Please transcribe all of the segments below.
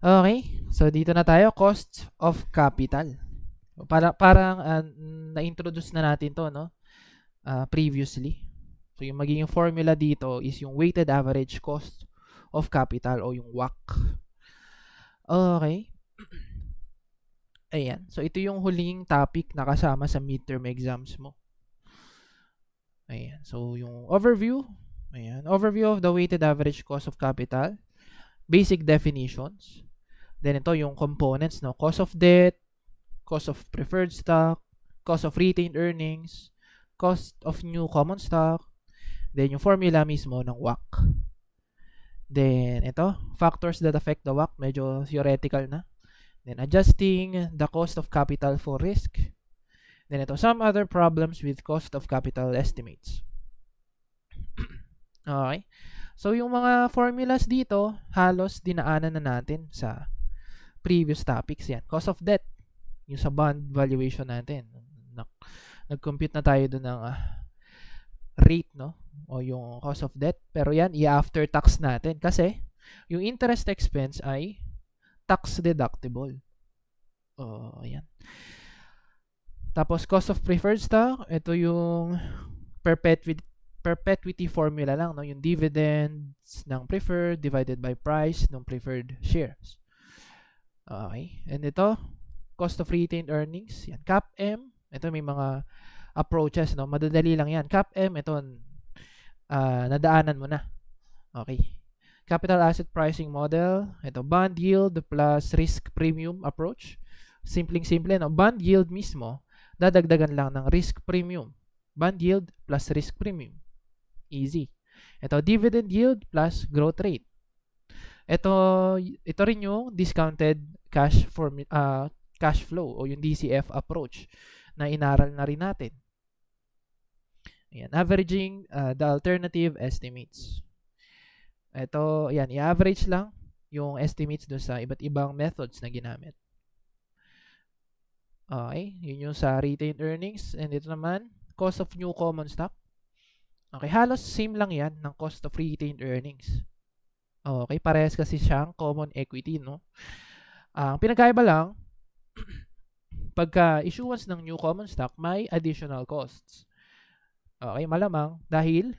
Okay, so dito na tayo, Cost of capital. Para, parang uh, na-introduce na natin to no? Uh, previously. So yung magiging formula dito is yung weighted average cost of capital o yung WACC. Okay. Ayan. So ito yung huling topic na kasama sa midterm exams mo. Ayan. So yung overview. Ayan. Overview of the weighted average cost of capital. Basic definitions Then ito yung components, no? Cost of debt, cost of preferred stock, cost of retained earnings, cost of new common stock, then yung formula mismo ng WACC. Then ito, factors that affect the WACC, medyo theoretical na. Then adjusting the cost of capital for risk. Then ito, some other problems with cost of capital estimates. okay. So yung mga formulas dito, halos dinaanan na natin sa previous topics yan. Cost of debt, yung sa bond valuation natin. Nag-compute na tayo doon ng uh, rate, no? O yung cost of debt. Pero yan, i-after tax natin. Kasi, yung interest expense ay tax deductible. O, oh, ayan. Tapos, cost of preferred stock, ito yung perpetuity perpetuity formula lang, no? yung dividends ng preferred divided by price ng preferred shares. Okay. And ito, cost of retained earnings. Yan. CAPM. Ito may mga approaches. No? Madadali lang yan. CAPM, ito, uh, nadaanan mo na. Okay. Capital Asset Pricing Model. Ito, bond yield plus risk premium approach. Simpleng-simple. No? Bond yield mismo, dadagdagan lang ng risk premium. Bond yield plus risk premium. Easy. Ito, dividend yield plus growth rate. Ito, ito rin yung discounted cash form uh, ah, cash flow o yung DCF approach na inaral na rin natin. Ayan, averaging uh, the alternative estimates. Ito, ayan, i-average lang yung estimates do sa iba't ibang methods na ginamit. Okay, yun yung sa retained earnings. And ito naman, cost of new common stock. Okay, halos same lang yan ng cost of retained earnings. Okay, parehas kasi siyang common equity, no? Ang uh, pinagkaiba lang, pagka issuance ng new common stock, may additional costs. Okay, malamang dahil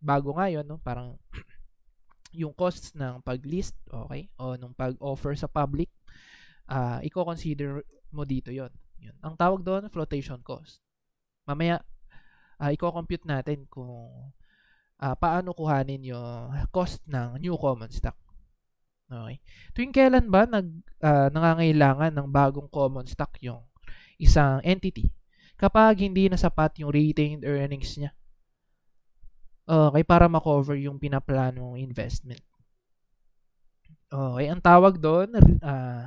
bago nga 'yon, no, parang yung costs ng pag-list, okay, o nung pag-offer sa public, uh, ah, i-consider mo dito 'yon. 'Yun. Ang tawag doon, flotation cost. Mamaya uh, ah, i-compute natin kung uh, paano kuhanin yung cost ng new common stock. Okay. Tuwing kailan ba nag, uh, nangangailangan ng bagong common stock yung isang entity? Kapag hindi na sapat yung retained earnings niya. Okay, para makover yung pinaplano mong investment. Okay, ang tawag doon, uh,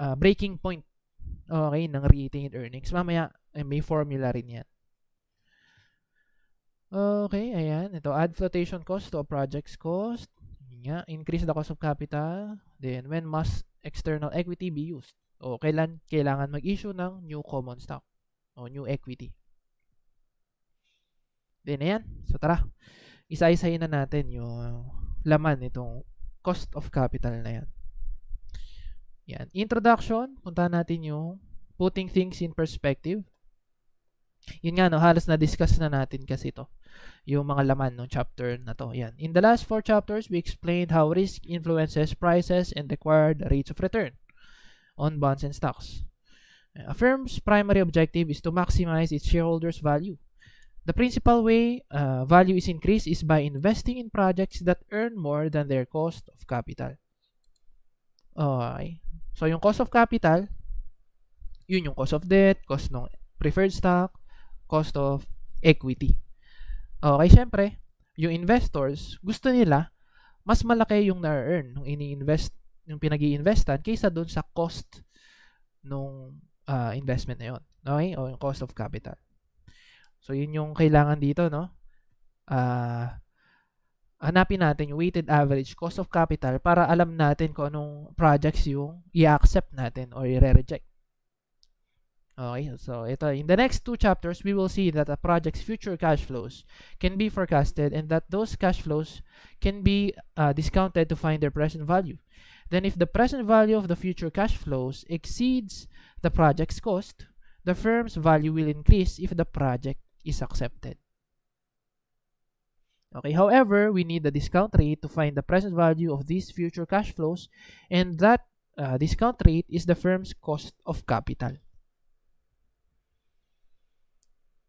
uh, breaking point. Okay, ng retained earnings. Mamaya, eh, may formula rin yan. Okay, ayan. Ito, add flotation cost to a project's cost nga, increase the cost of capital. Then, when must external equity be used? O, kailan kailangan mag-issue ng new common stock o new equity. Then, ayan. So, tara. Isa-isayin na natin yung laman nitong cost of capital na yan. Yan. Introduction. Punta natin yung putting things in perspective. Yun nga, no, halos na-discuss na natin kasi ito. Yung mga laman ng chapter na to. Yan. In the last four chapters, we explained how risk influences prices and required rates of return on bonds and stocks. A firm's primary objective is to maximize its shareholders' value. The principal way uh, value is increased is by investing in projects that earn more than their cost of capital. Okay. So, yung cost of capital, yun yung cost of debt, cost ng preferred stock, cost of equity. Okay, syempre, yung investors, gusto nila mas malaki yung na-earn nung ini-invest, yung pinag investan kaysa doon sa cost nung uh, investment na yun. Okay? O yung cost of capital. So, yun yung kailangan dito, no? Uh, hanapin natin yung weighted average cost of capital para alam natin kung anong projects yung i-accept natin or i-reject. Okay, so ito, in the next two chapters, we will see that a project's future cash flows can be forecasted and that those cash flows can be uh, discounted to find their present value. Then if the present value of the future cash flows exceeds the project's cost, the firm's value will increase if the project is accepted. Okay, however, we need the discount rate to find the present value of these future cash flows and that uh, discount rate is the firm's cost of capital.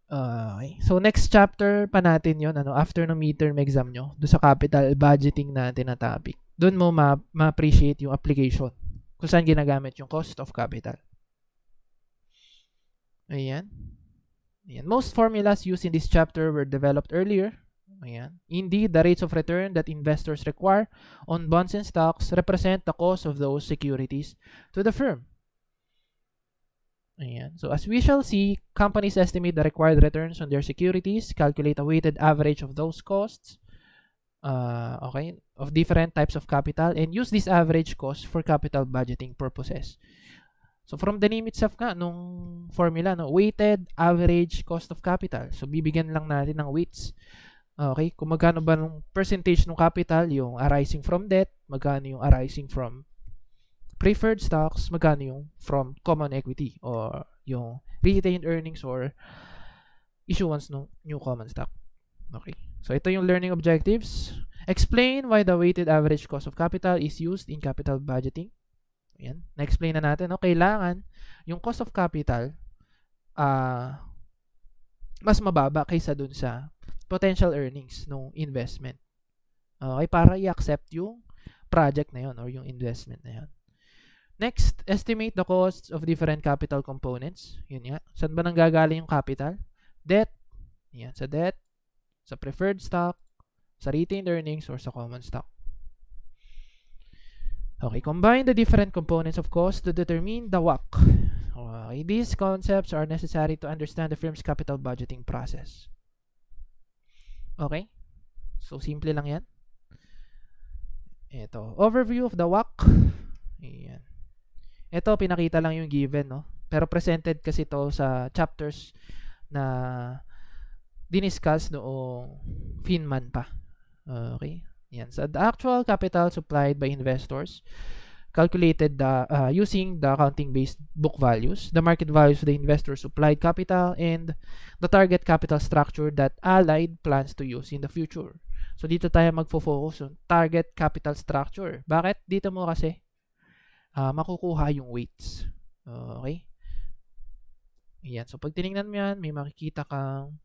Uh, okay. So next chapter pa natin 'yon ano after ng midterm exam nyo doon sa capital budgeting natin na topic. Doon mo ma- ma-appreciate yung application kung saan ginagamit yung cost of capital. Ayan. Ayan. Most formulas used in this chapter were developed earlier. Ayan. Indeed, the rates of return that investors require on bonds and stocks represent the cost of those securities to the firm. Ayan. So as we shall see, companies estimate the required returns on their securities, calculate a weighted average of those costs, uh, okay, of different types of capital, and use this average cost for capital budgeting purposes. So from the name itself nga, nung formula, no, weighted average cost of capital. So bibigyan lang natin ng weights. Okay, kung magkano ba ng percentage ng capital, yung arising from debt, magkano yung arising from preferred stocks, magkano yung from common equity or yung retained earnings or issuance ng new common stock. Okay. So, ito yung learning objectives. Explain why the weighted average cost of capital is used in capital budgeting. Ayan. Na-explain na natin. No? Kailangan yung cost of capital uh, mas mababa kaysa dun sa potential earnings ng investment. Okay? Para i-accept yung project na yon or yung investment na yon. Next, estimate the costs of different capital components. Yun nga. Saan ba nang gagaling yung capital? Debt. Yan, sa debt, sa preferred stock, sa retained earnings, or sa common stock. Okay, combine the different components of cost to determine the WACC. Okay, these concepts are necessary to understand the firm's capital budgeting process. Okay? So, simple lang yan. Ito, overview of the WACC. Ayan. Ito, pinakita lang yung given, no? Pero presented kasi to sa chapters na diniscuss noong Finman pa. Okay? Yan. So, the actual capital supplied by investors calculated the, uh, using the accounting-based book values, the market values of the investor-supplied capital, and the target capital structure that Allied plans to use in the future. So, dito tayo magfo-focus on target capital structure. Bakit? Dito mo kasi uh, makukuha yung weights. Uh, okay? Ayan. So, pag tinignan mo yan, may makikita kang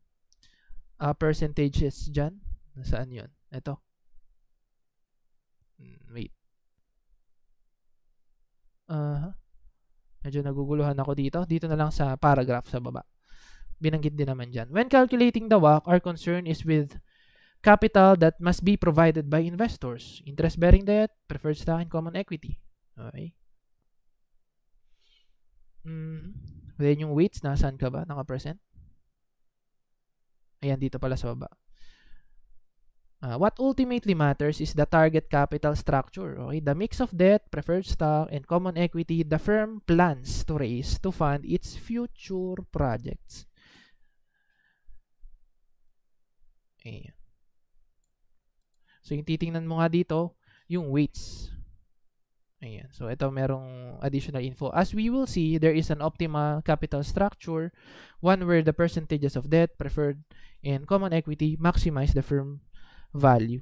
uh, percentages dyan. Nasaan yun? Ito. Hmm, wait. Uh, medyo naguguluhan ako dito. Dito na lang sa paragraph sa baba. Binanggit din naman dyan. When calculating the WACC, our concern is with capital that must be provided by investors, interest-bearing debt, preferred stock, and common equity. Okay. Mm. Then yung weights, nasaan ka ba? Naka-present? Ayan, dito pala sa baba. Uh, what ultimately matters is the target capital structure. Okay? The mix of debt, preferred stock, and common equity the firm plans to raise to fund its future projects. Ayan. So, yung titingnan mo nga dito, yung weights. Ayan. So, ito merong additional info. As we will see, there is an optimal capital structure, one where the percentages of debt, preferred, and common equity maximize the firm value.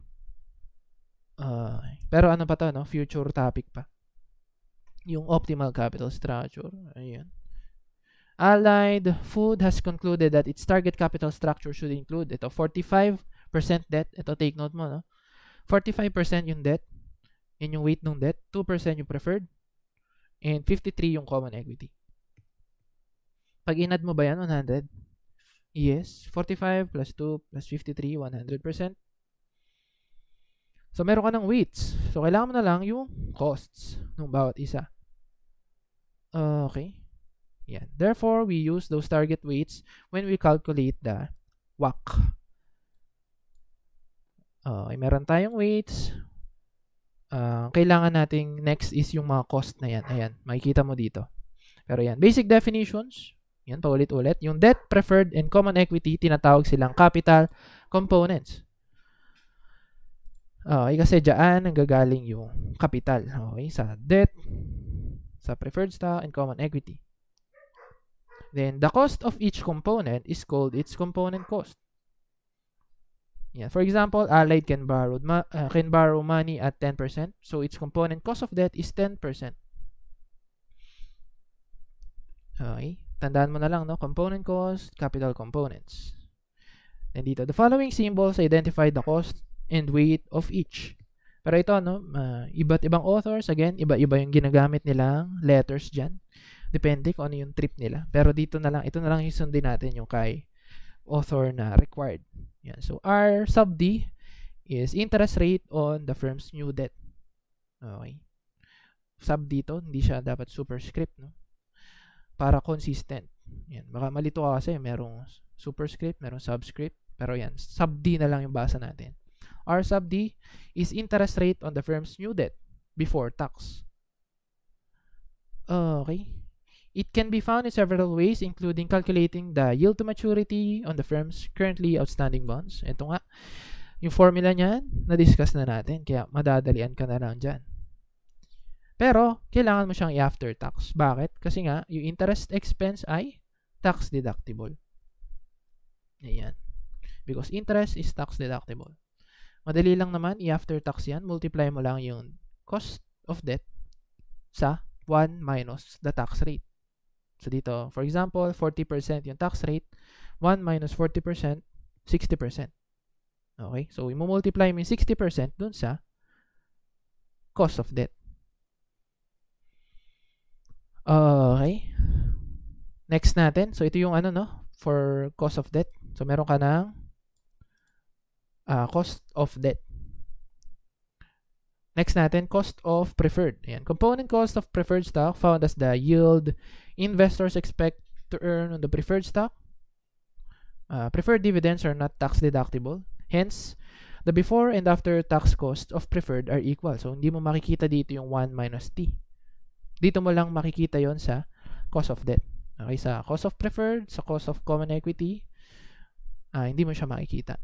Uh, pero ano pa to, no? Future topic pa. Yung optimal capital structure. Ayan. Allied Food has concluded that its target capital structure should include ito, 45% debt. Ito, take note mo, no? 45% yung debt, yan yung weight ng debt. 2% yung preferred. And 53 yung common equity. Pag inad mo ba yan, 100? Yes. 45 plus 2 plus 53, 100%. So, meron ka ng weights. So, kailangan mo na lang yung costs ng bawat isa. Ah, okay. Yan. Therefore, we use those target weights when we calculate the WACC. Okay, ah, meron tayong weights uh, kailangan nating next is yung mga cost na yan. Ayan, makikita mo dito. Pero yan, basic definitions, yan paulit-ulit. Yung debt, preferred, and common equity, tinatawag silang capital components. Okay, kasi dyan gagaling yung capital. Okay, sa debt, sa preferred stock, and common equity. Then, the cost of each component is called its component cost. Yeah. For example, Allied can borrow ma- uh, can borrow money at 10%, so its component cost of debt is 10%. Okay? Tandaan mo na lang, no? Component cost, capital components. And dito, the following symbols identify the cost and weight of each. Pero ito, no, uh, iba't ibang authors, again, iba-iba yung ginagamit nilang letters dyan. Depende kung ano yung trip nila. Pero dito na lang, ito na lang yung sundin natin yung kay author na required. Yan. So, R sub D is interest rate on the firm's new debt. Okay. Sub dito, hindi siya dapat superscript, no? Para consistent. Yan. Baka malito ka kasi, merong superscript, merong subscript. Pero yan, sub D na lang yung basa natin. R sub D is interest rate on the firm's new debt before tax. okay. It can be found in several ways including calculating the yield to maturity on the firm's currently outstanding bonds. Ito nga, yung formula niyan, na-discuss na natin kaya madadalian ka na lang dyan. Pero, kailangan mo siyang i-after tax. Bakit? Kasi nga, yung interest expense ay tax deductible. Ayan. Because interest is tax deductible. Madali lang naman, i-after tax yan. Multiply mo lang yung cost of debt sa 1 minus the tax rate. So dito, for example, 40% yung tax rate. 1 minus 40%, 60%. Okay? So, i-multiply mo yung 60% dun sa cost of debt. Okay. Next natin. So, ito yung ano, no? For cost of debt. So, meron ka ng uh, cost of debt. Next natin, cost of preferred. Ayan. Component cost of preferred stock found as the yield investors expect to earn on the preferred stock. Uh, preferred dividends are not tax deductible. Hence, the before and after tax cost of preferred are equal. So, hindi mo makikita dito yung 1 minus T. Dito mo lang makikita yon sa cost of debt. Okay, sa cost of preferred, sa cost of common equity, uh, hindi mo siya makikita.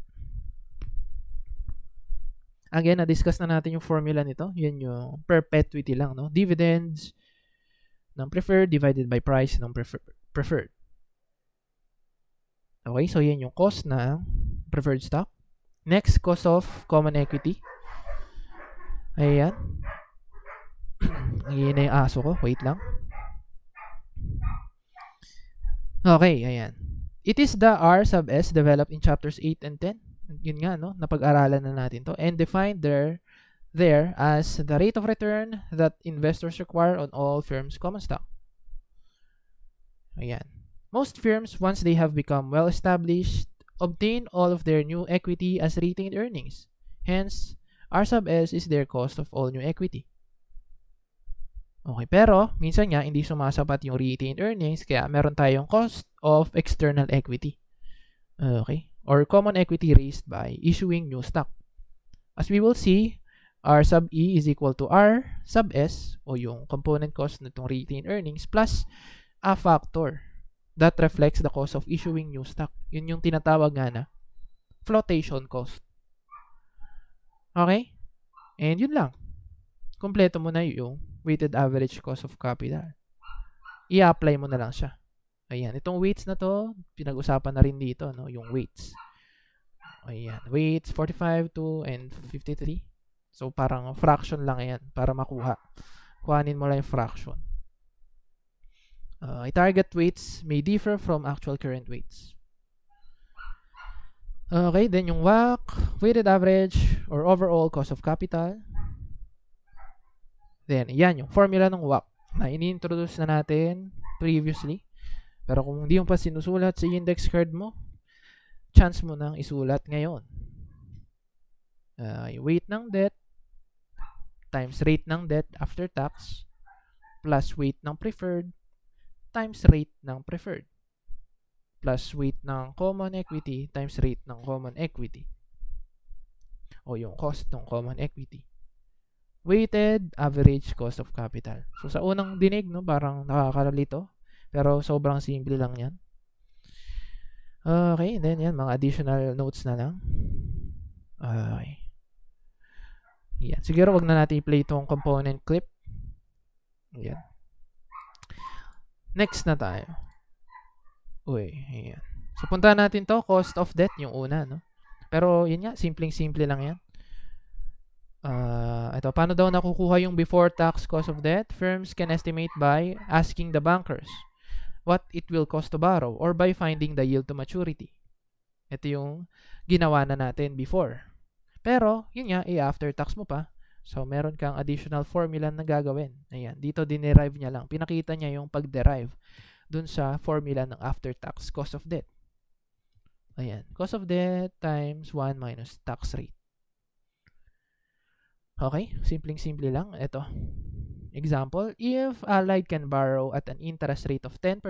Again, na-discuss na natin yung formula nito. Yun yung perpetuity lang, no? Dividends ng preferred divided by price ng prefer preferred. Okay, so yun yung cost ng preferred stock. Next, cost of common equity. Ayan. Ngayon na yung aso ko. Wait lang. Okay, ayan. It is the R sub S developed in chapters 8 and 10 yun nga, no? Napag-aralan na natin to. And define there, there as the rate of return that investors require on all firms' common stock. Ayan. Most firms, once they have become well-established, obtain all of their new equity as retained earnings. Hence, R sub S is their cost of all new equity. Okay, pero minsan nga hindi sumasapat yung retained earnings kaya meron tayong cost of external equity. Okay or common equity raised by issuing new stock. As we will see, R sub E is equal to R sub S o yung component cost nitong retained earnings plus a factor that reflects the cost of issuing new stock. Yun yung tinatawag nga na flotation cost. Okay? And yun lang. Kompleto mo na yung weighted average cost of capital. I-apply mo na lang siya. Ayan, itong weights na to, pinag-usapan na rin dito, no? Yung weights. Ayan, weights 45, to and 53. So, parang fraction lang yan para makuha. Kuhanin mo lang yung fraction. Uh, ah, target weights may differ from actual current weights. Okay, then yung WACC, weighted average, or overall cost of capital. Then, yan yung formula ng WACC na ini-introduce na natin previously. Pero kung hindi mo pa sinusulat sa index card mo, chance mo nang isulat ngayon. Uh, weight ng debt times rate ng debt after tax plus weight ng preferred times rate ng preferred plus weight ng common equity times rate ng common equity o yung cost ng common equity. Weighted average cost of capital. So, sa unang dinig, no, parang nakakaralito. Pero sobrang simple lang yan. Okay, then yan, mga additional notes na lang. Okay. Yan. Siguro wag na natin i-play itong component clip. Yan. Next na tayo. Uy, yan. So, punta natin to cost of debt, yung una, no? Pero, yun nga, simpleng-simple lang yan. Uh, ito, paano daw nakukuha yung before tax cost of debt? Firms can estimate by asking the bankers what it will cost to borrow or by finding the yield to maturity. Ito yung ginawa na natin before. Pero, yun nga, i-after eh, tax mo pa. So, meron kang additional formula na gagawin. Ayan, dito derive niya lang. Pinakita niya yung pag-derive dun sa formula ng after tax cost of debt. Ayan, cost of debt times 1 minus tax rate. Okay, simpleng-simple lang. Ito, Example, if Allied can borrow at an interest rate of 10%,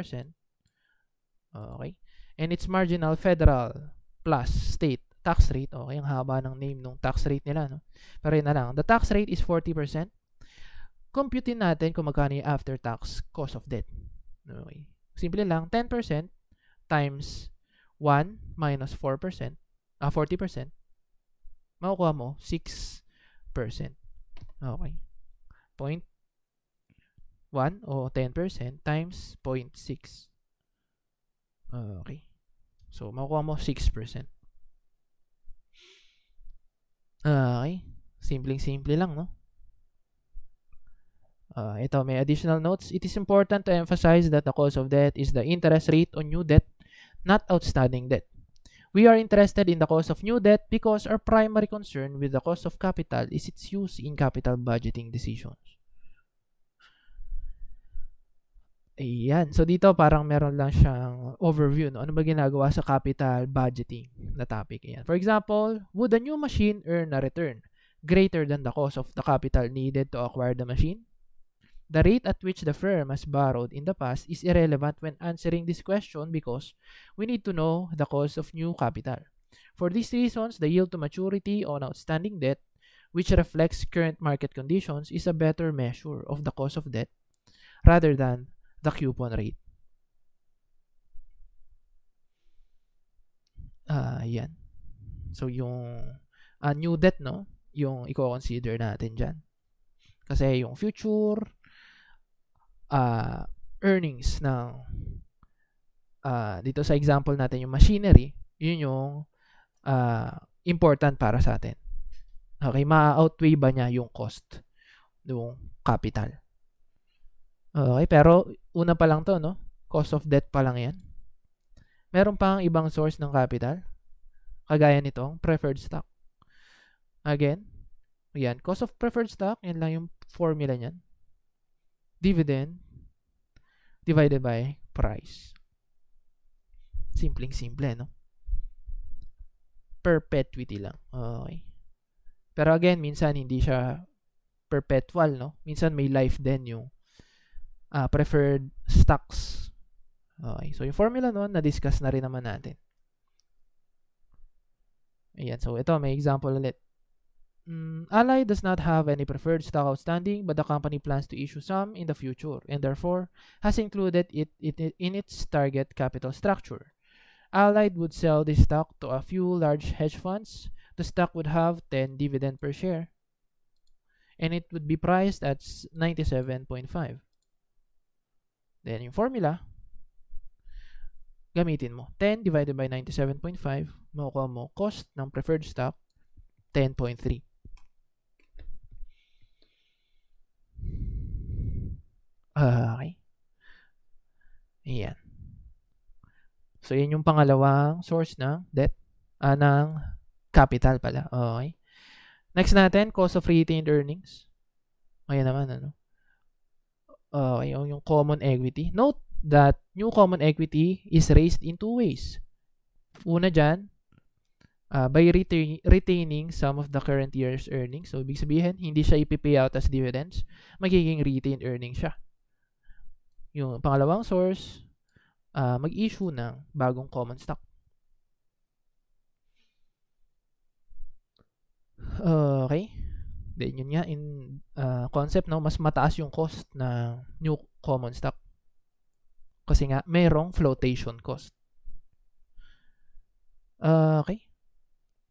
okay, and its marginal federal plus state tax rate, oh, okay, ang haba ng name ng tax rate nila, no? pero yun na lang, the tax rate is 40%, compute natin kung magkano yung after tax cost of debt. Okay. Simple lang, 10% times 1 minus 4%, ah, 40%, makukuha mo 6%. Okay. Point 1 o 10% times 0.6. Ah, okay. So, makukuha mo 6%. Ah, okay. Simpleng-simple lang, no? Uh, ito, may additional notes. It is important to emphasize that the cause of debt is the interest rate on new debt, not outstanding debt. We are interested in the cost of new debt because our primary concern with the cost of capital is its use in capital budgeting decisions. Ayan. So, dito parang meron lang siyang overview. No? Ano ba ginagawa sa capital budgeting na topic? Ayan. For example, would a new machine earn a return greater than the cost of the capital needed to acquire the machine? The rate at which the firm has borrowed in the past is irrelevant when answering this question because we need to know the cost of new capital. For these reasons, the yield to maturity on outstanding debt, which reflects current market conditions, is a better measure of the cost of debt rather than the coupon rate. Ah, uh, yan. So, yung uh, new debt, no? Yung i-consider natin dyan. Kasi yung future uh, earnings ng uh, dito sa example natin yung machinery, yun yung uh, important para sa atin. Okay, ma-outweigh ba niya yung cost ng capital? Okay, pero una pa lang to, no? Cost of debt pa lang yan. Meron pa ang ibang source ng capital. Kagaya nitong preferred stock. Again, yan. Cost of preferred stock, yan lang yung formula niyan. Dividend divided by price. Simpleng-simple, no? Perpetuity lang. Okay. Pero again, minsan hindi siya perpetual, no? Minsan may life din yung uh, preferred stocks. Okay, so yung formula noon, na-discuss na rin naman natin. Ayan, so ito, may example ulit. Mm, Ally does not have any preferred stock outstanding, but the company plans to issue some in the future, and therefore has included it, it in its target capital structure. Allied would sell this stock to a few large hedge funds. The stock would have 10 dividend per share, and it would be priced at 97.5. Then, yung formula, gamitin mo. 10 divided by 97.5, makukuha mo cost ng preferred stock, 10.3. Okay. Ayan. So, yan yung pangalawang source ng debt, ah, ng capital pala. Okay. Next natin, cost of retained earnings. Ayan naman, ano uh, yung, yung common equity, note that new common equity is raised in two ways. Una dyan, uh, by retain, retaining some of the current year's earnings. So, ibig sabihin, hindi siya ipipay out as dividends. Magiging retained earnings siya. Yung pangalawang source, uh, mag-issue ng bagong common stock. Okay. Then yun nga in uh, concept no, mas mataas yung cost na new common stock. Kasi nga mayroong flotation cost. Uh, okay.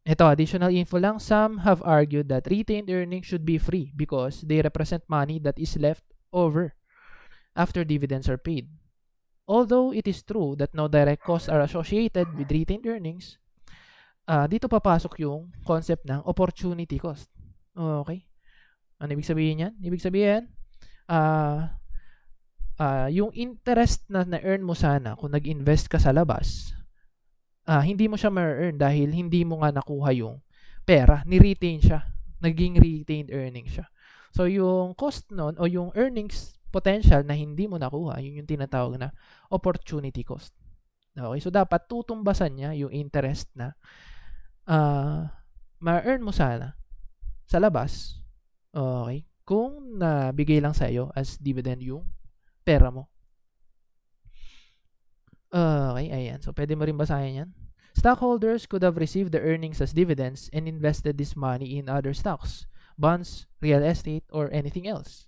Ito, additional info lang. Some have argued that retained earnings should be free because they represent money that is left over after dividends are paid. Although it is true that no direct costs are associated with retained earnings, uh, dito papasok yung concept ng opportunity cost. Okay. Ano ibig sabihin yan? Ibig sabihin, ah, uh, uh, yung interest na na-earn mo sana kung nag-invest ka sa labas, uh, hindi mo siya ma-earn dahil hindi mo nga nakuha yung pera, ni-retain siya. Naging retained earnings siya. So, yung cost nun o yung earnings potential na hindi mo nakuha, yun yung tinatawag na opportunity cost. Okay? So, dapat tutumbasan niya yung interest na uh, ma-earn mo sana sa labas, okay, kung nabigay lang sa iyo as dividend yung pera mo. Okay, ayan. So, pwede mo rin basahin yan. Stockholders could have received the earnings as dividends and invested this money in other stocks, bonds, real estate, or anything else.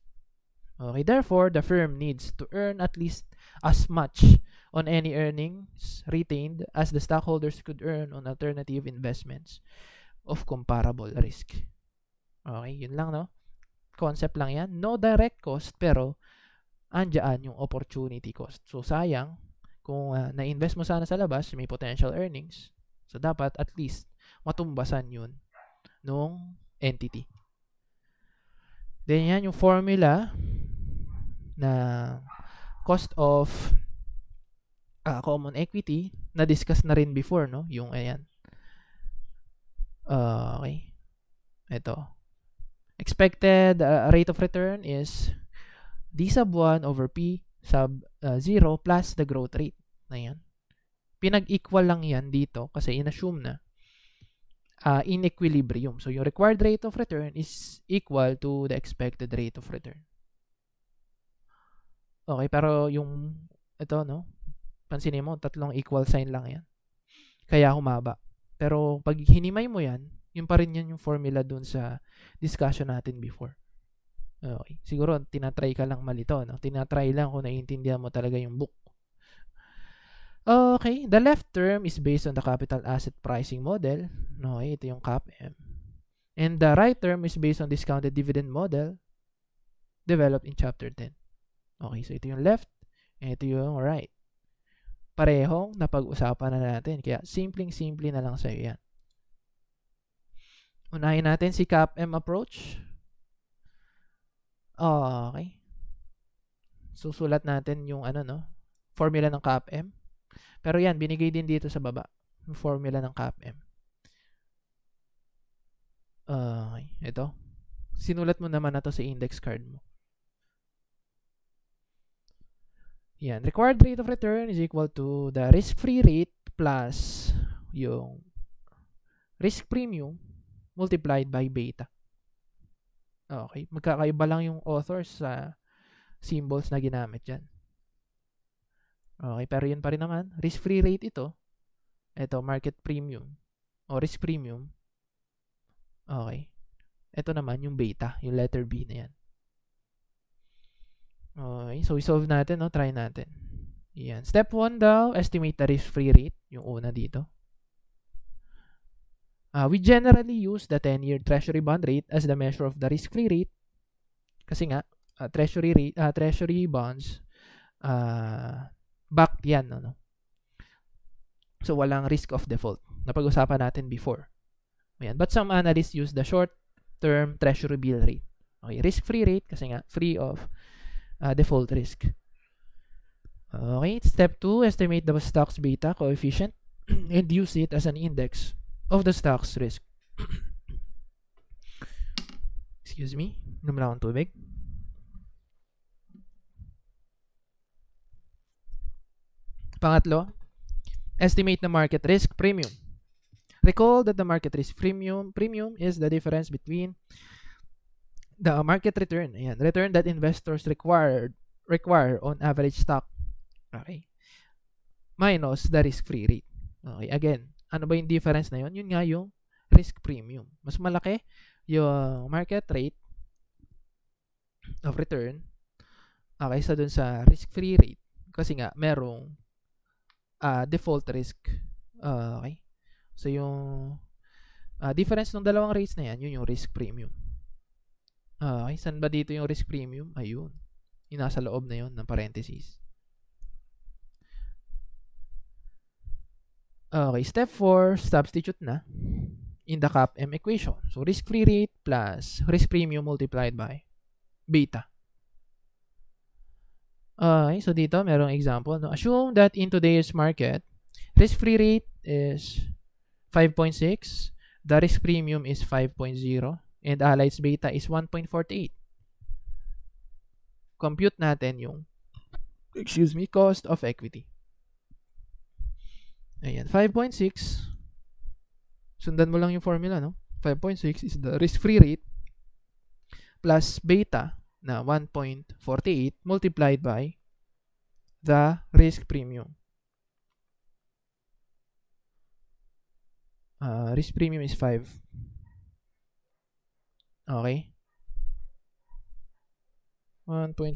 Okay, therefore, the firm needs to earn at least as much on any earnings retained as the stockholders could earn on alternative investments of comparable risk. Okay, yun lang, no? Concept lang yan. No direct cost, pero andyan yung opportunity cost. So, sayang, kung uh, na-invest mo sana sa labas, may potential earnings. So, dapat at least matumbasan yun nung entity. Then, yan yung formula na cost of uh, common equity na discuss na rin before no yung ayan uh, okay ito Expected uh, rate of return is D sub 1 over P sub uh, 0 plus the growth rate. Na yan. Pinag-equal lang yan dito kasi in-assume na uh, in equilibrium. So, yung required rate of return is equal to the expected rate of return. Okay, pero yung ito, no? Pansinin mo, tatlong equal sign lang yan. Kaya humaba. Pero pag hinimay mo yan, yun pa rin yan yung formula dun sa discussion natin before. Okay. Siguro, tinatry ka lang malito. No? Tinatry lang kung naiintindihan mo talaga yung book. Okay. The left term is based on the capital asset pricing model. Okay. Ito yung CAPM. And the right term is based on discounted dividend model developed in chapter 10. Okay, so ito yung left, ito yung right. Parehong napag-usapan na natin. Kaya, simpleng-simple na lang sa'yo yan. Unahin natin si CAPM approach. okay. Susulat natin yung ano no, formula ng CAPM. Pero yan, binigay din dito sa baba. Yung formula ng CAPM. Uh, okay, ito. Sinulat mo naman na to sa index card mo. Yan. Required rate of return is equal to the risk-free rate plus yung risk premium multiplied by beta. Okay, magkakaiba lang yung authors sa symbols na ginamit dyan. Okay, pero yun pa rin naman. Risk-free rate ito. Ito, market premium. O risk premium. Okay. Ito naman yung beta, yung letter B na yan. Okay, so i-solve natin, no? Try natin. Yan. Step 1 daw, estimate the risk-free rate. Yung una dito. Uh, we generally use the 10-year treasury bond rate as the measure of the risk-free rate kasi nga uh, treasury rate, uh, treasury bonds uh, backed yan no? So walang risk of default. Napag-usapan natin before. Ayan. But some analysts use the short-term treasury bill rate. Okay, risk-free rate kasi nga free of uh, default risk. Okay, step 2, estimate the stock's beta coefficient and use it as an index of the stocks risk. Excuse me, inom lang akong tubig. Pangatlo, estimate the market risk premium. Recall that the market risk premium premium is the difference between the market return, ayan, return that investors required require on average stock, okay, minus the risk-free rate. Okay, again, ano ba yung difference na yun? Yun nga yung risk premium. Mas malaki yung market rate of return uh, kaysa dun sa risk-free rate. Kasi nga, merong uh, default risk. Uh, okay? So, yung uh, difference ng dalawang rates na yan, yun yung risk premium. Uh, okay? San ba dito yung risk premium? Ayun. Yung nasa loob na yun ng parenthesis. Okay, step 4, substitute na in the CAPM equation. So, risk-free rate plus risk premium multiplied by beta. Okay, so dito merong example. No? Assume that in today's market, risk-free rate is 5.6, the risk premium is 5.0, and Allied's beta is 1.48. Compute natin yung, excuse me, cost of equity. Ayan, 5.6. Sundan mo lang yung formula, no? 5.6 is the risk-free rate plus beta na 1.48 multiplied by the risk premium. Uh, risk premium is 5. Okay. 1.48.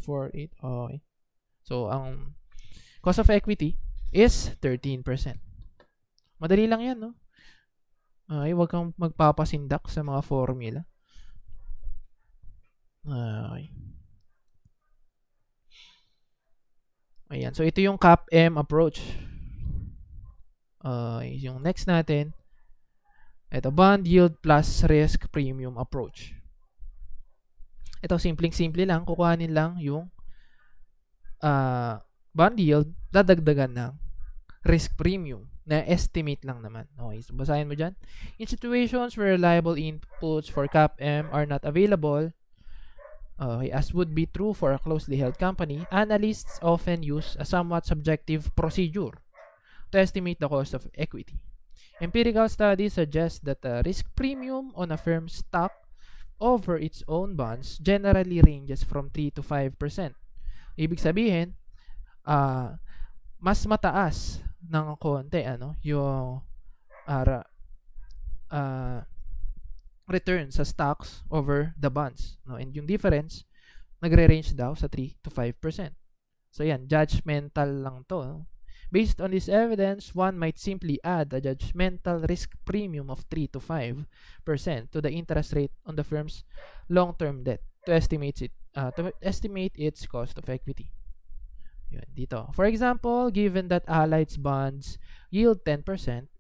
Okay. So, ang cost of equity is 13%. Madali lang yan, no? Ay, huwag kang magpapasindak sa mga formula. Okay. Ayan. So, ito yung CAPM approach. Uh, yung next natin, ito, bond yield plus risk premium approach. Ito, simpleng-simple lang. Kukuhanin lang yung uh, bond yield, dadagdagan ng risk premium na estimate lang naman. Okay, so basahin mo dyan. In situations where reliable inputs for CAPM are not available, okay, as would be true for a closely held company, analysts often use a somewhat subjective procedure to estimate the cost of equity. Empirical studies suggest that the risk premium on a firm's stock over its own bonds generally ranges from 3 to 5%. Ibig sabihin, uh, mas mataas ng konti ano yung ara uh, return sa stocks over the bonds no and yung difference nagre-range daw sa 3 to 5%. So yan, judgmental lang to. No? Based on this evidence, one might simply add a judgmental risk premium of 3 to 5% to the interest rate on the firm's long-term debt to estimate it uh, to estimate its cost of equity. Yun, dito. For example, given that Allied's bonds yield 10%,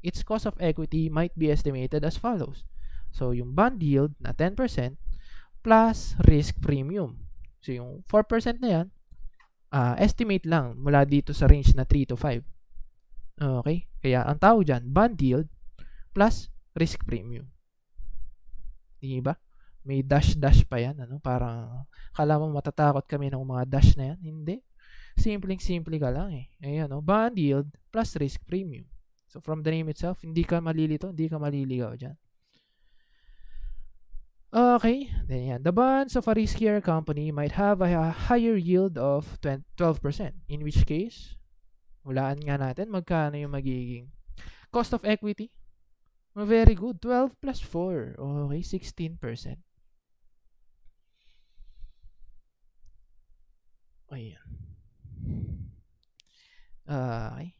its cost of equity might be estimated as follows. So, yung bond yield na 10% plus risk premium. So, yung 4% na yan, uh, estimate lang mula dito sa range na 3 to 5. Okay? Kaya, ang tawag dyan, bond yield plus risk premium. Hindi ba? May dash-dash pa yan. Ano? Parang, kala mo matatakot kami ng mga dash na yan. Hindi simpleng-simple ka lang eh. Ayan, no? Oh, bond yield plus risk premium. So, from the name itself, hindi ka malilito, hindi ka maliligaw dyan. Okay, then yan. The bonds of a riskier company might have a higher yield of 12%, in which case, hulaan nga natin magkano yung magiging cost of equity. Oh, very good, 12 plus 4, okay, 16%. Ayan. Uh, okay.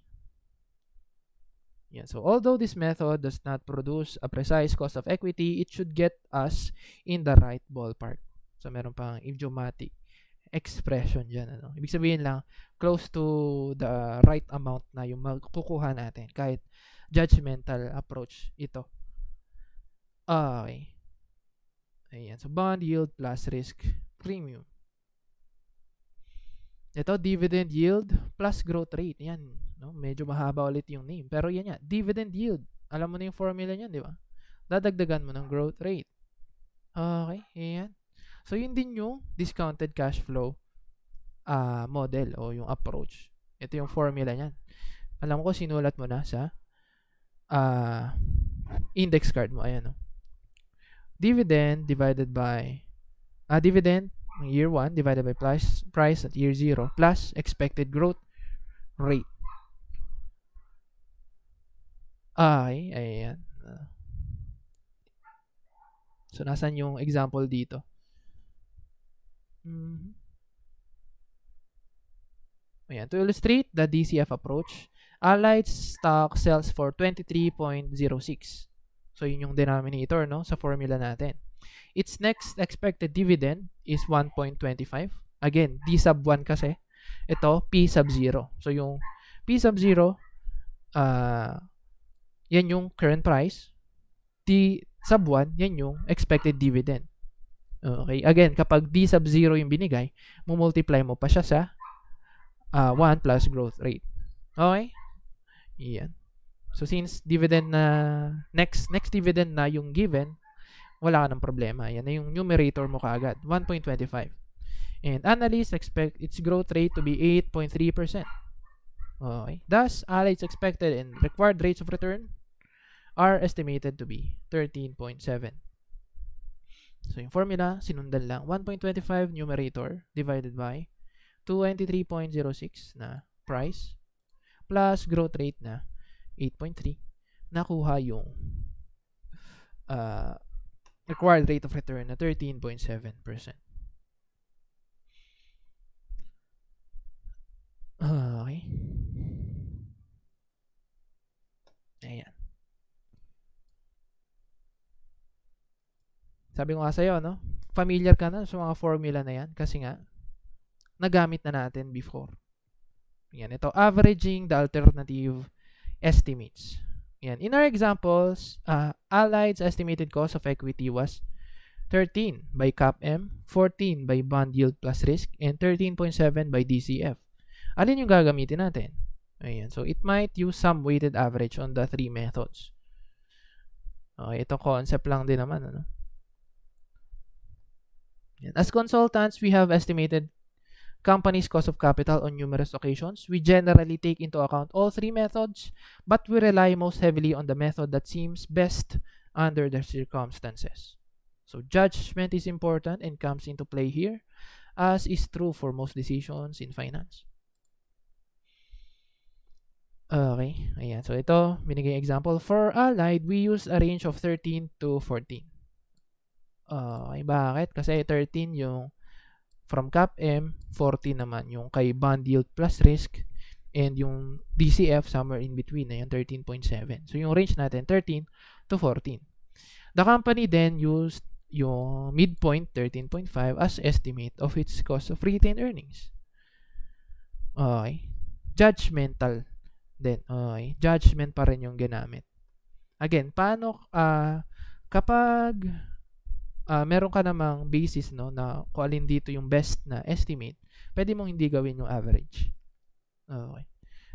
Yeah, so although this method does not produce a precise cost of equity, it should get us in the right ballpark. So meron pang idiomatic expression dyan. Ano? Ibig sabihin lang, close to the right amount na yung magkukuha natin kahit judgmental approach ito. Okay. Ayan. So, bond yield plus risk premium. Ito, dividend yield plus growth rate. Yan. No? Medyo mahaba ulit yung name. Pero yan yan. Dividend yield. Alam mo na yung formula niyan, di ba? Dadagdagan mo ng growth rate. Okay. Yan. So, yun din yung discounted cash flow uh, model o yung approach. Ito yung formula niyan. Alam ko, sinulat mo na sa uh, index card mo. Ayan, no? Dividend divided by uh, dividend year 1 divided by price, price at year 0 plus expected growth rate. Ay, ayan. So, nasan yung example dito? Mm -hmm. Ayan. To illustrate the DCF approach, Allied stock sells for 23.06. So, yun yung denominator no, sa formula natin. Its next expected dividend is 1.25. Again, D sub 1 kasi. Ito, P sub 0. So, yung P sub 0, uh, ah, yan yung current price. D sub 1, yan yung expected dividend. Okay. Again, kapag D sub 0 yung binigay, mumultiply mo pa siya sa uh, ah, 1 plus growth rate. Okay? Yan. So, since dividend na, next, next dividend na yung given, wala ka ng problema. Yan na yung numerator mo kaagad, 1.25. And analysts expect its growth rate to be 8.3%. Okay. Thus, Allied's expected and required rates of return are estimated to be 13.7. So, yung formula, sinundan lang. 1.25 numerator divided by 223.06 na price plus growth rate na 8.3. Nakuha yung uh, required rate of return na 13.7%. Uh, ah, okay. Ayan. Sabi ko nga sa'yo, no? Familiar ka na sa mga formula na yan kasi nga, nagamit na natin before. Yan, ito, averaging the alternative estimates. Yan. In our examples, uh, Allied's estimated cost of equity was 13 by CAPM, 14 by bond yield plus risk, and 13.7 by DCF. Alin yung gagamitin natin? Ayan. So, it might use some weighted average on the three methods. Okay, oh, ito concept lang din naman. Ano? As consultants, we have estimated company's cost of capital on numerous occasions. We generally take into account all three methods, but we rely most heavily on the method that seems best under the circumstances. So judgment is important and comes into play here, as is true for most decisions in finance. Okay, ayan. So ito, binigay example. For allied, we use a range of 13 to 14. Okay, bakit? Kasi 13 yung From cap M, 40 naman yung kay bond yield plus risk and yung DCF somewhere in between na yung 13.7. So yung range natin 13 to 14. The company then used yung midpoint 13.5 as estimate of its cost of retained earnings. Okay. Judgmental then okay. Judgment pa rin yung ginamit. Again, paano uh, kapag uh, meron ka namang basis no na kung alin dito yung best na estimate, pwede mong hindi gawin yung average. Okay.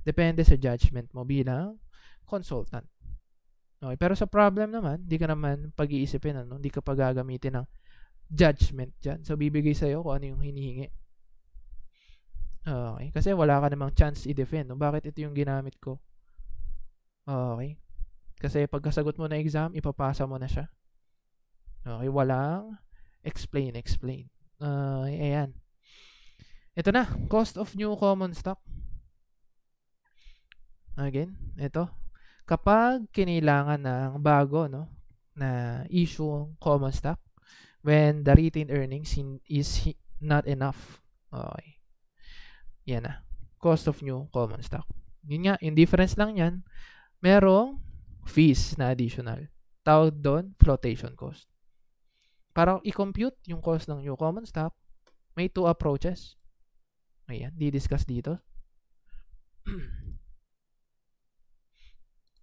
Depende sa judgment mo bilang consultant. Okay, pero sa problem naman, hindi ka naman pag-iisipin ano, hindi ka pa gagamitin ng judgment diyan. So bibigay sa iyo kung ano yung hinihingi. Okay, kasi wala ka namang chance i-defend. No? Bakit ito yung ginamit ko? Okay. Kasi pagkasagot mo na exam, ipapasa mo na siya. Okay, walang explain, explain. Uh, ayan. Ito na, cost of new common stock. Again, ito. Kapag kinailangan ng bago, no, na issue ng common stock, when the retained earnings is not enough. Okay. Yan na. Cost of new common stock. Yun nga, yung difference lang yan, merong fees na additional. Tawag doon, flotation cost para i-compute yung cost ng new common stock, may two approaches. Ayan, di-discuss dito.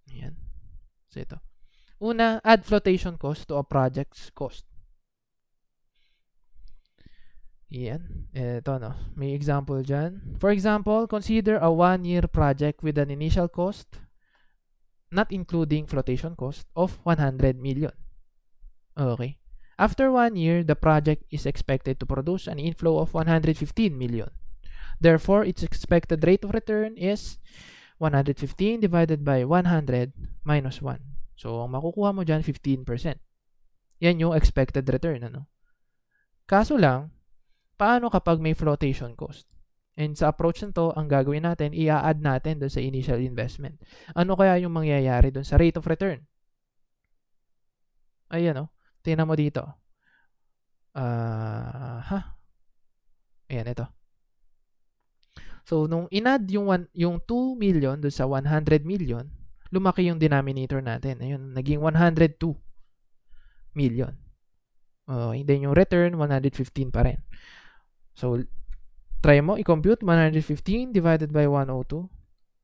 Ayan. So, ito. Una, add flotation cost to a project's cost. Ayan. Ito, no? May example dyan. For example, consider a one-year project with an initial cost, not including flotation cost, of 100 million. Okay. After one year, the project is expected to produce an inflow of 115 million. Therefore, its expected rate of return is 115 divided by 100 minus 1. So, ang makukuha mo dyan, 15%. Yan yung expected return. Ano? Kaso lang, paano kapag may flotation cost? And sa approach nito, ang gagawin natin, i-add natin doon sa initial investment. Ano kaya yung mangyayari doon sa rate of return? Ayan o. Oh. No? Tingnan mo dito. Ah, uh, ha? Ayan, ito. So, nung inad yung, one, yung 2 million doon sa 100 million, lumaki yung denominator natin. Ayun, naging 102 million. Uh, and then yung return, 115 pa rin. So, try mo, i-compute 115 divided by 102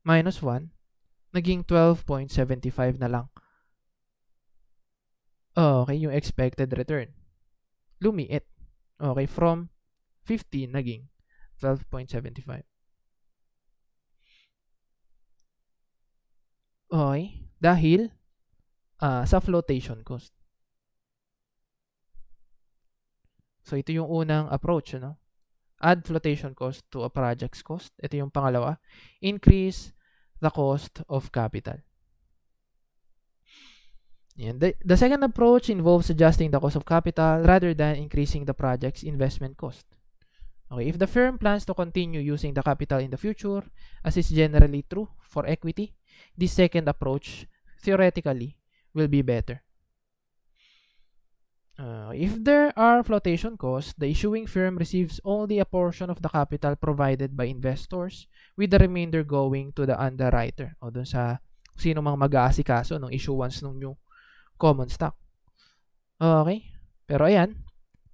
minus 1, naging 12.75 na lang okay, yung expected return. Lumiit. Okay, from 15 naging 12.75. Okay, dahil uh, sa flotation cost. So, ito yung unang approach, ano? Add flotation cost to a project's cost. Ito yung pangalawa. Increase the cost of capital. And the, the second approach involves adjusting the cost of capital rather than increasing the project's investment cost. Okay, if the firm plans to continue using the capital in the future, as is generally true for equity, this second approach, theoretically, will be better. Uh, if there are flotation costs, the issuing firm receives only a portion of the capital provided by investors with the remainder going to the underwriter o dun sa sino mang mag-aasikaso ng issuance ng new common stock. Okay? Pero ayan,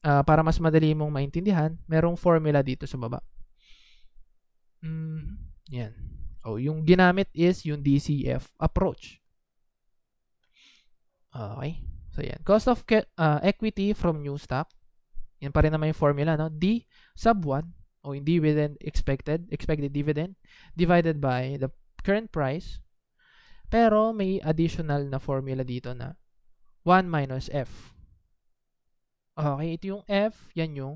uh, para mas madali mong maintindihan, merong formula dito sa baba. Mm, yan. So, yung ginamit is yung DCF approach. Okay? So, yan. Cost of uh, equity from new stock. Yan pa rin naman yung formula, no? D sub 1 o yung dividend expected, expected dividend, divided by the current price. Pero may additional na formula dito na 1 minus f. Okay, ito yung f, yan yung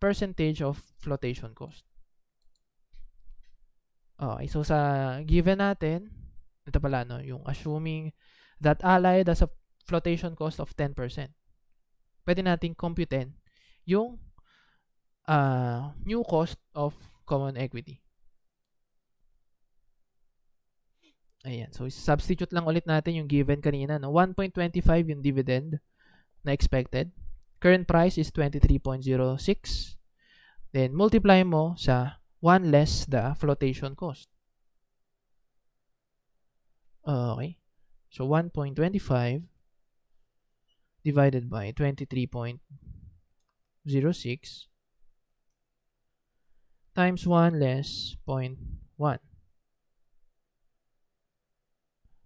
percentage of flotation cost. Okay, so sa given natin, ito pala, no, yung assuming that allied has a flotation cost of 10%. Pwede nating computein yung uh, new cost of common equity. Ayan. So, substitute lang ulit natin yung given kanina. No? 1.25 yung dividend na expected. Current price is 23.06. Then, multiply mo sa 1 less the flotation cost. Okay. So, 1.25 divided by 23.06 times 1 less 0.1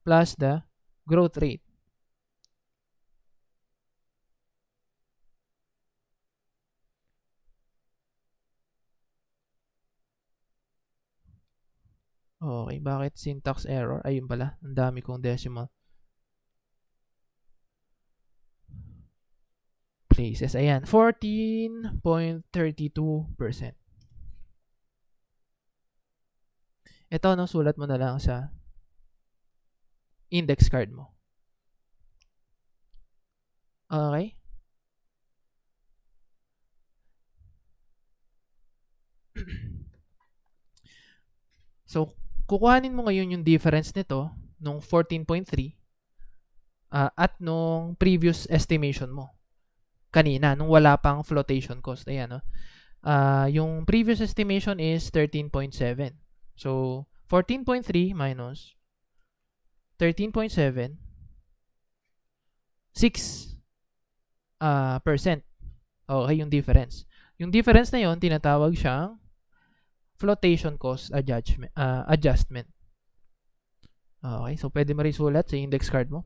plus the growth rate. Okay, bakit syntax error? Ayun pala, ang dami kong decimal. Places, ayan, 14.32%. Ito, no, sulat mo na lang sa index card mo. Okay? So, kukuhanin mo ngayon yung difference nito nung 14.3 uh, ah, at nung previous estimation mo kanina, nung wala pang flotation cost. Ayan, no? Uh, yung previous estimation is 13.7. So, 14.3 minus 13.7 6 uh, percent. Okay, yung difference. Yung difference na yon tinatawag siyang flotation cost adjustment. Uh, ah, adjustment. Okay, so pwede mo rin sulat sa index card mo.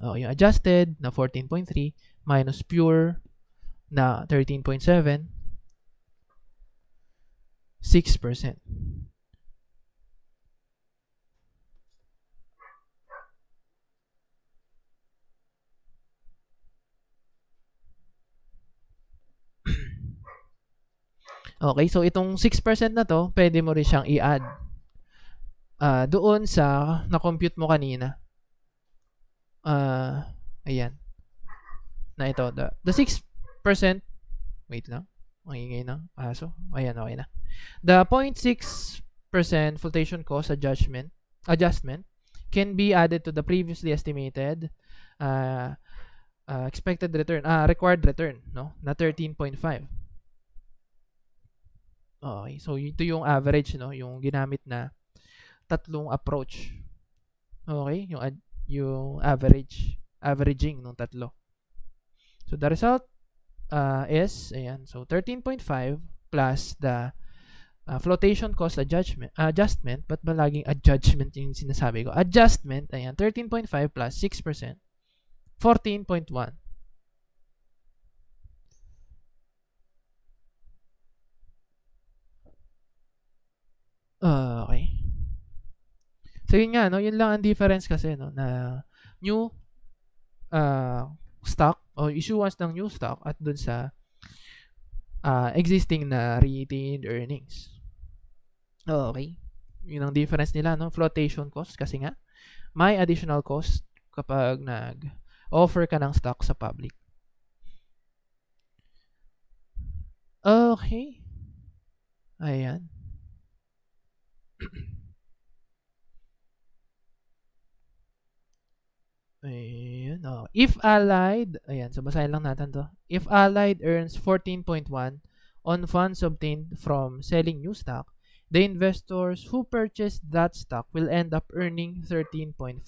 Okay, yung adjusted na 14.3 minus pure na 13.7 6%. Okay, so itong 6% na to, pwede mo rin siyang i-add uh, doon sa na-compute mo kanina. Uh, ayan. Na ito. The, the 6%, wait lang, maingay ng aso. Ayan, okay na. The 0.6% flotation cost adjustment, adjustment can be added to the previously estimated uh, uh, expected return, uh, required return, no? Na 13.5. Okay, so ito yung average, no? Yung ginamit na tatlong approach. Okay, yung, ad, yung average, averaging ng tatlo. So, the result uh, is, ayan, so 13.5 plus the uh, flotation cost adjustment, adjustment, but malaging adjustment yung sinasabi ko. Adjustment, ayan, 13.5 plus 6%, 14.1. Uh, okay. So yun nga, no? yun lang ang difference kasi no? na new uh, stock o issuance ng new stock at dun sa uh, existing na retained earnings. Oh, okay. Yun ang difference nila, no? Flotation cost kasi nga may additional cost kapag nag-offer ka ng stock sa public. Okay. Ayan. Ayan, oh. If allied, ayan, so basahin lang natin to. If allied earns 14.1 on funds obtained from selling new stock, the investors who purchased that stock will end up earning 13.5%,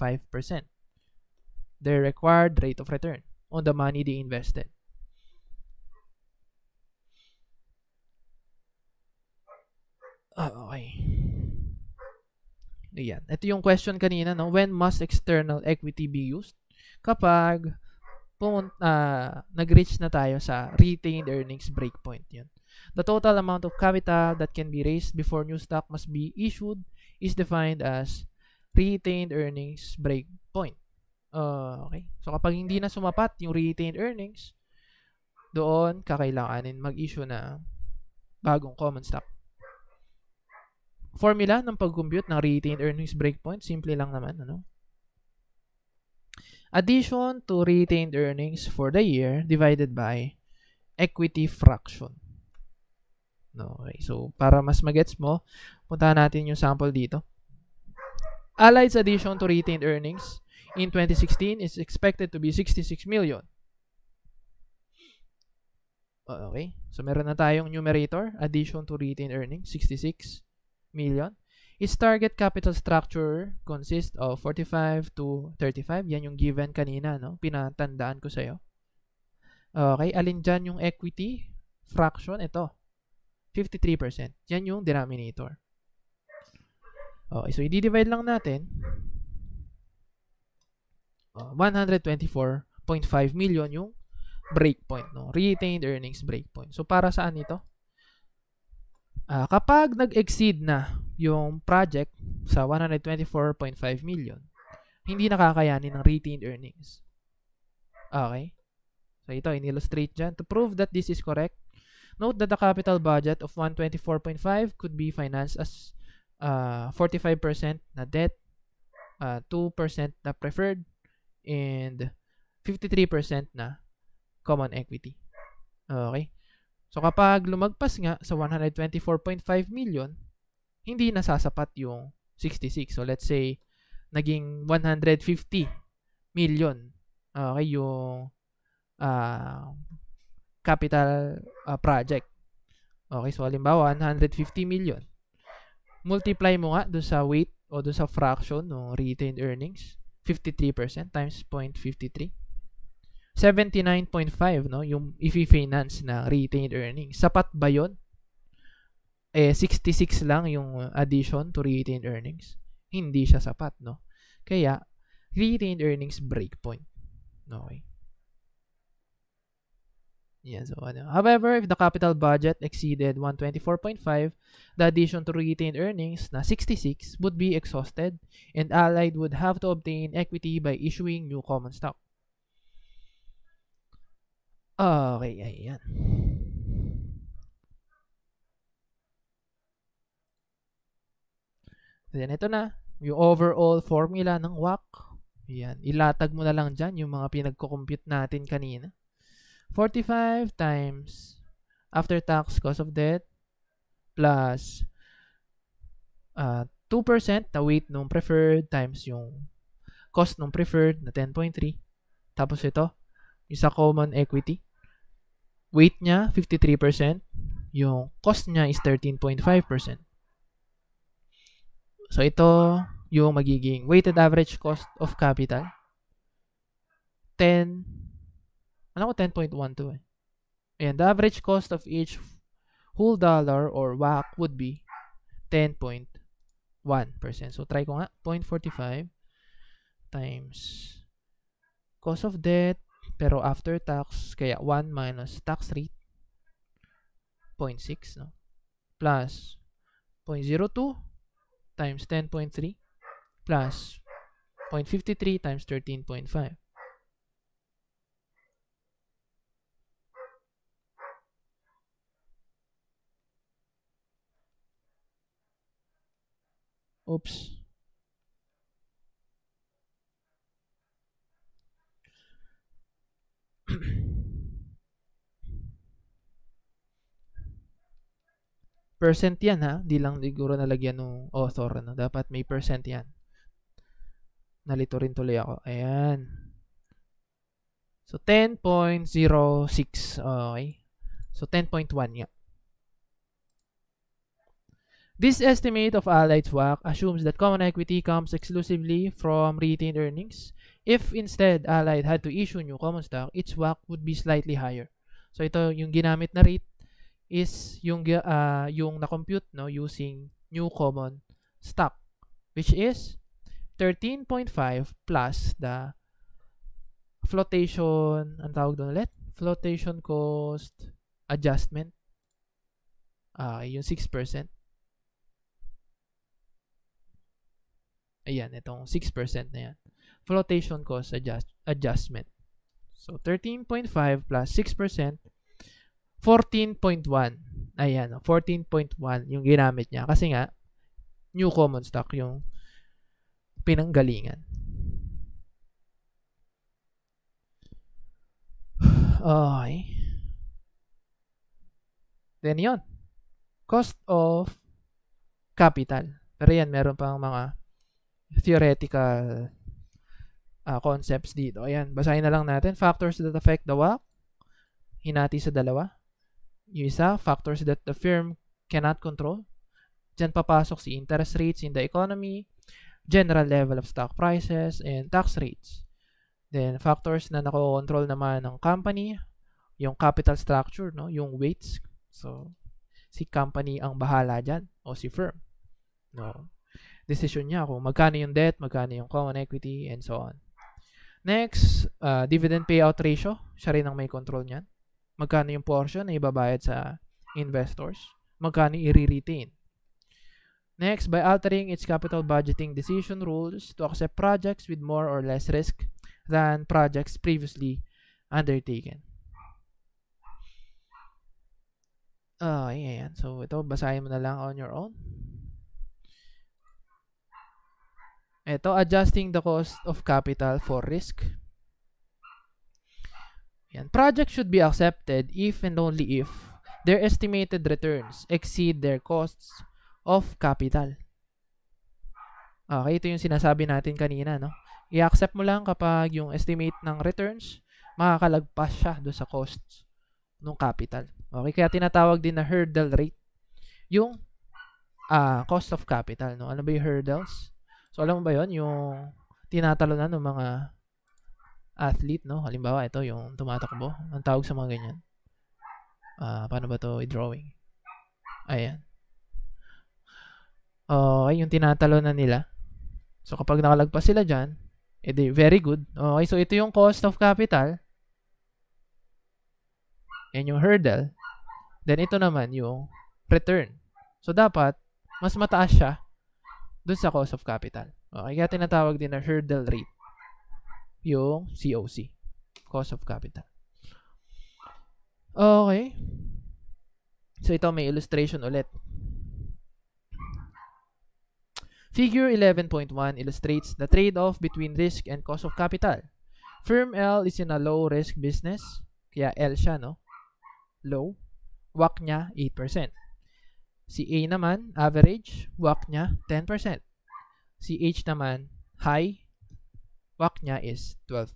their required rate of return on the money they invested. Oh, okay. Ayan. Ito yung question kanina, no? When must external equity be used? Kapag pumun- uh, nag-reach na tayo sa retained earnings breakpoint. Yun. The total amount of capital that can be raised before new stock must be issued is defined as retained earnings breakpoint. Uh, okay. So, kapag hindi na sumapat yung retained earnings, doon kakailanganin mag-issue na bagong common stock formula ng pag-compute ng retained earnings breakpoint, simple lang naman, ano? Addition to retained earnings for the year divided by equity fraction. No, okay. So, para mas magets mo, puntahan natin yung sample dito. Allied's addition to retained earnings in 2016 is expected to be 66 million. Okay. So, meron na tayong numerator, addition to retained earnings, 66 million. Its target capital structure consists of 45 to 35. Yan yung given kanina, no? Pinatandaan ko sa'yo. Okay, alin dyan yung equity fraction? Ito, 53%. Yan yung denominator. Okay, so i-divide lang natin. Uh, 124.5 million yung breakpoint, no? Retained earnings breakpoint. So, para saan ito? Uh, kapag nag-exceed na yung project sa 124.5 million, hindi nakakayanin ng retained earnings. Okay? So ito, in-illustrate dyan. To prove that this is correct, note that the capital budget of 124.5 could be financed as uh, ah, 45% na debt, uh, ah, 2% na preferred, and 53% na common equity. Okay? So kapag lumagpas nga sa 124.5 million, hindi nasasapat yung 66. So let's say naging 150 million okay yung uh, capital uh, project. Okay, so halimbawa 150 million. Multiply mo nga do sa weight o do sa fraction ng retained earnings, 53% times 0.53. 79.5 no yung i-finance na retained earnings sapat ba yon eh 66 lang yung addition to retained earnings hindi siya sapat no kaya retained earnings breakpoint okay yeah, so ano. However, if the capital budget exceeded 124.5, the addition to retained earnings na 66 would be exhausted and Allied would have to obtain equity by issuing new common stock. Okay, oh, ayan. Then, ito na. Yung overall formula ng WAC. Ayan. Ilatag mo na lang dyan yung mga pinagko-compute natin kanina. 45 times after tax cost of debt plus uh, ah, 2% na weight nung preferred times yung cost nung preferred na 10.3. Tapos ito, yung sa common equity weight niya 53%, yung cost niya is 13.5%. So ito yung magiging weighted average cost of capital. 10 Ano ko 10.12 eh. Ayan, the average cost of each whole dollar or WAC would be 10.1%. So try ko nga 0.45 times cost of debt pero after tax, kaya 1 minus tax rate, 0.6, no? Plus 0.02 times 10.3 plus 0.53 times 13.5. Oops. percent yan ha. Di lang siguro nalagyan ng author. No? Dapat may percent yan. Nalito rin tuloy ako. Ayan. So, 10.06. Okay. So, 10.1 yan. This estimate of Allied WACC assumes that common equity comes exclusively from retained earnings If instead Allied had to issue new common stock, its WACC would be slightly higher. So ito yung ginamit na rate is yung uh, yung na-compute no using new common stock which is 13.5 plus the flotation ang tawag doon ulit flotation cost adjustment ah uh, yung 6% ayan itong 6% na yan flotation cost adjust, adjustment. So, 13.5 plus 6%, 14.1. Ayan, 14.1 yung ginamit niya. Kasi nga, new common stock yung pinanggalingan. Okay. Then yon Cost of capital. Pero yan, meron pang mga theoretical uh, concepts dito. Ayan, basahin na lang natin. Factors that affect the WACC, hinati sa dalawa. Yung isa, factors that the firm cannot control. Diyan papasok si interest rates in the economy, general level of stock prices, and tax rates. Then, factors na nakokontrol naman ng company, yung capital structure, no? yung weights. So, si company ang bahala dyan o si firm. No? Decision niya kung magkano yung debt, magkano yung common equity, and so on. Next, uh, dividend payout ratio. Siya rin ang may control niyan. Magkano yung portion na ibabayad sa investors? Magkano i-retain? Next, by altering its capital budgeting decision rules to accept projects with more or less risk than projects previously undertaken. Ah, uh, yan. So, ito, basahin mo na lang on your own. Ito, adjusting the cost of capital for risk. Yan. Project should be accepted if and only if their estimated returns exceed their costs of capital. Okay, ito yung sinasabi natin kanina, no? I-accept mo lang kapag yung estimate ng returns, makakalagpas siya do sa costs ng capital. Okay, kaya tinatawag din na hurdle rate yung uh, cost of capital, no? Ano ba yung hurdles? So alam mo ba 'yon, yung tinatalunan ng mga athlete, no? Halimbawa, ito yung tumatakbo. Ang tawag sa mga ganyan. Uh, paano ba to i-drawing? Ayan. Uh, ay yung tinatalunan nila. So kapag nakalagpas sila diyan, edi very good. Okay, so ito yung cost of capital. Yan yung hurdle. Then ito naman yung return. So dapat mas mataas siya dun sa cost of capital. Okay, kaya tinatawag din na hurdle rate yung COC, cost of capital. Okay. So ito may illustration ulit. Figure 11.1 illustrates the trade-off between risk and cost of capital. Firm L is in a low-risk business. Kaya L siya, no? Low. WAC niya, 8%. Si A naman, average, WACC niya 10%. Si H naman, high, WACC niya is 12%.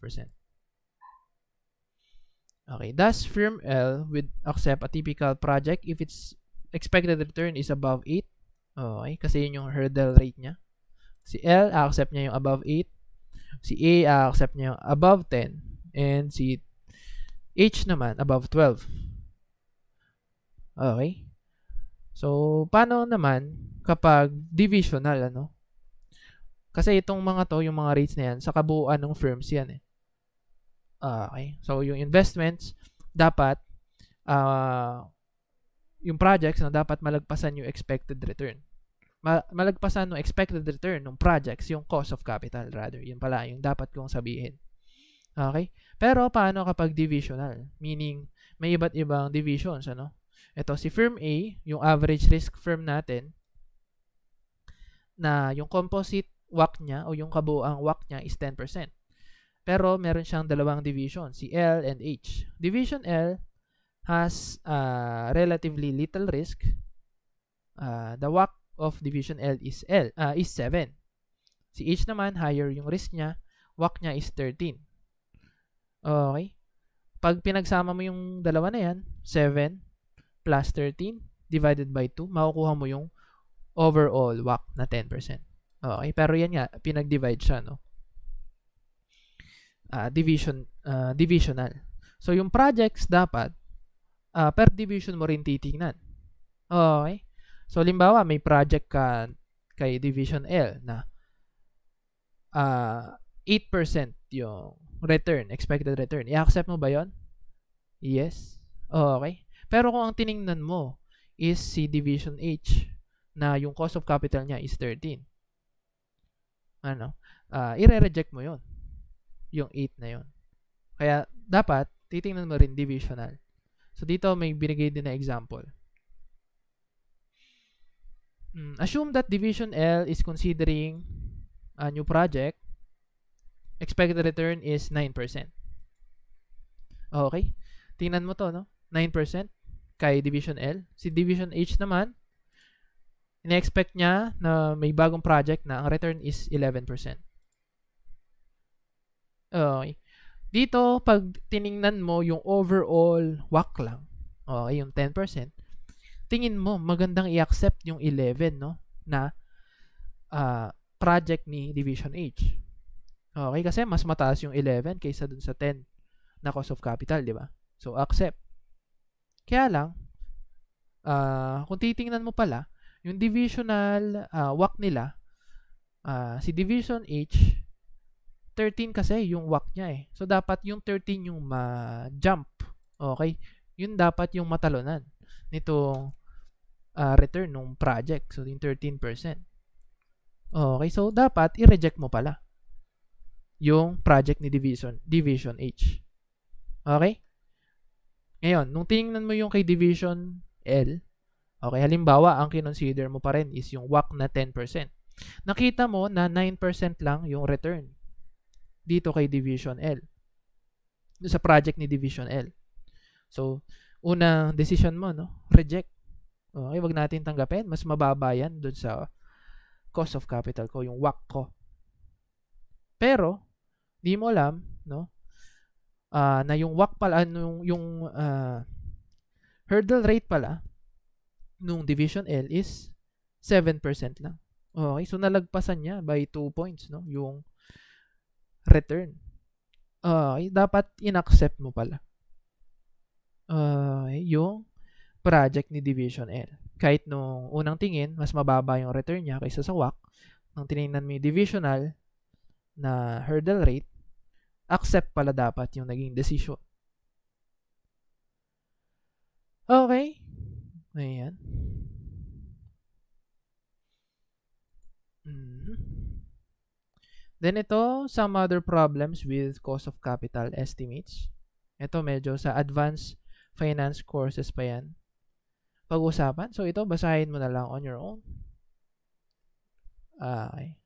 Okay, does firm L with accept a typical project if its expected return is above 8? Okay, kasi yun yung hurdle rate niya. Si L, accept niya yung above 8. Si A, accept niya yung above 10. And si H naman, above 12. Okay? So, paano naman kapag divisional, ano? Kasi itong mga to, yung mga rates na yan, sa kabuuan ng firms yan eh. Uh, okay. So, yung investments, dapat, uh, yung projects na dapat malagpasan yung expected return. Ma- malagpasan ng expected return ng projects, yung cost of capital rather. Yun pala, yung dapat kong sabihin. Okay? Pero, paano kapag divisional? Meaning, may iba't ibang divisions, ano? Ito, si firm A, yung average risk firm natin, na yung composite WAC niya o yung kabuuang WAC niya is 10%. Pero meron siyang dalawang division, si L and H. Division L has uh, relatively little risk. Uh, the WAC of division L is L uh, is 7. Si H naman higher yung risk niya, WAC niya is 13. Okay? Pag pinagsama mo yung dalawa na yan, 7 plus 13 divided by 2, makukuha mo yung overall WAC na 10%. Okay, pero yan nga, pinag-divide siya, no? Uh, division, uh, divisional. So, yung projects dapat, uh, per division mo rin titingnan. Okay? So, limbawa, may project ka kay Division L na uh, 8% yung return, expected return. I-accept mo ba yon Yes. Okay. Pero kung ang tiningnan mo is si Division H na yung cost of capital niya is 13. Ano? Uh, ire-reject mo yon Yung 8 na yon Kaya dapat titingnan mo rin divisional. So dito may binigay din na example. Mm, assume that division L is considering a new project. Expected return is 9%. Okay? Tingnan mo to, no? 9% kay Division L. Si Division H naman, ina-expect niya na may bagong project na ang return is 11%. Okay. Dito, pag tiningnan mo yung overall WAC lang, okay, yung 10%, tingin mo magandang i-accept yung 11, no? Na uh, project ni Division H. Okay, kasi mas mataas yung 11 kaysa dun sa 10 na cost of capital, di ba? So, accept. Kaya lang, uh, kung titingnan mo pala, yung divisional uh, ah, WAC nila, uh, si Division H, 13 kasi yung WAC niya eh. So, dapat yung 13 yung ma-jump. Okay? Yun dapat yung matalunan nitong uh, return ng project. So, yung 13%. Okay? So, dapat i-reject mo pala yung project ni Division, Division H. Okay? Ngayon, nung tinignan mo yung kay Division L, okay, halimbawa, ang kinonsider mo pa rin is yung WAC na 10%. Nakita mo na 9% lang yung return dito kay Division L. Sa project ni Division L. So, unang decision mo, no? Reject. Okay, wag natin tanggapin. Mas mababa yan dun sa cost of capital ko, yung WAC ko. Pero, di mo alam, no? uh, na yung walk pala, ah, yung, yung uh, ah, hurdle rate pala nung Division L is 7% lang. Okay, so nalagpasan niya by 2 points, no? Yung return. Okay, dapat inaccept mo pala. Okay, yung project ni Division L. Kahit nung unang tingin, mas mababa yung return niya kaysa sa WAC. Nang tinignan mo yung divisional na hurdle rate, accept pala dapat yung naging decision. Okay. Ayan. Mm-hmm. Then ito, some other problems with cost of capital estimates. Ito medyo sa advanced finance courses pa yan. Pag-usapan. So ito, basahin mo na lang on your own. Uh,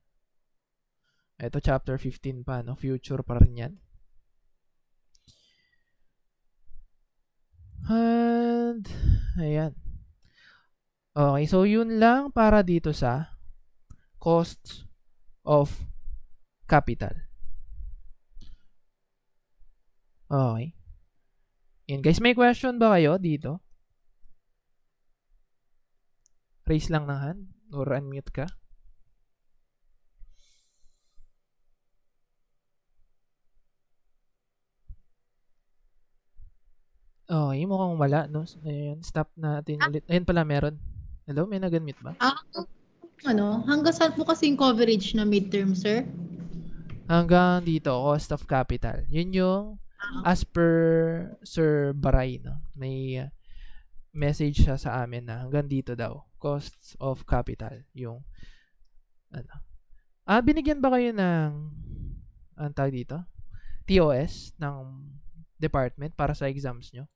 ito chapter 15 pa, no? Future pa rin yan. And, ayan. Okay, so yun lang para dito sa costs of capital. Okay. Yun guys, may question ba kayo dito? Raise lang ng hand or unmute ka. Oh, yung mukhang wala, no? Ayun, stop natin ah. ulit. Ayun pala, meron. Hello, may nag-unmute ba? Ah, ano, hanggang saan po kasi yung coverage na midterm, sir? Hanggang dito, cost of capital. Yun yung ah. as per Sir Baray, no? May uh, message siya sa amin na hanggang dito daw, costs of capital, yung ano. Ah, binigyan ba kayo ng ang tawag dito? TOS ng department para sa exams nyo?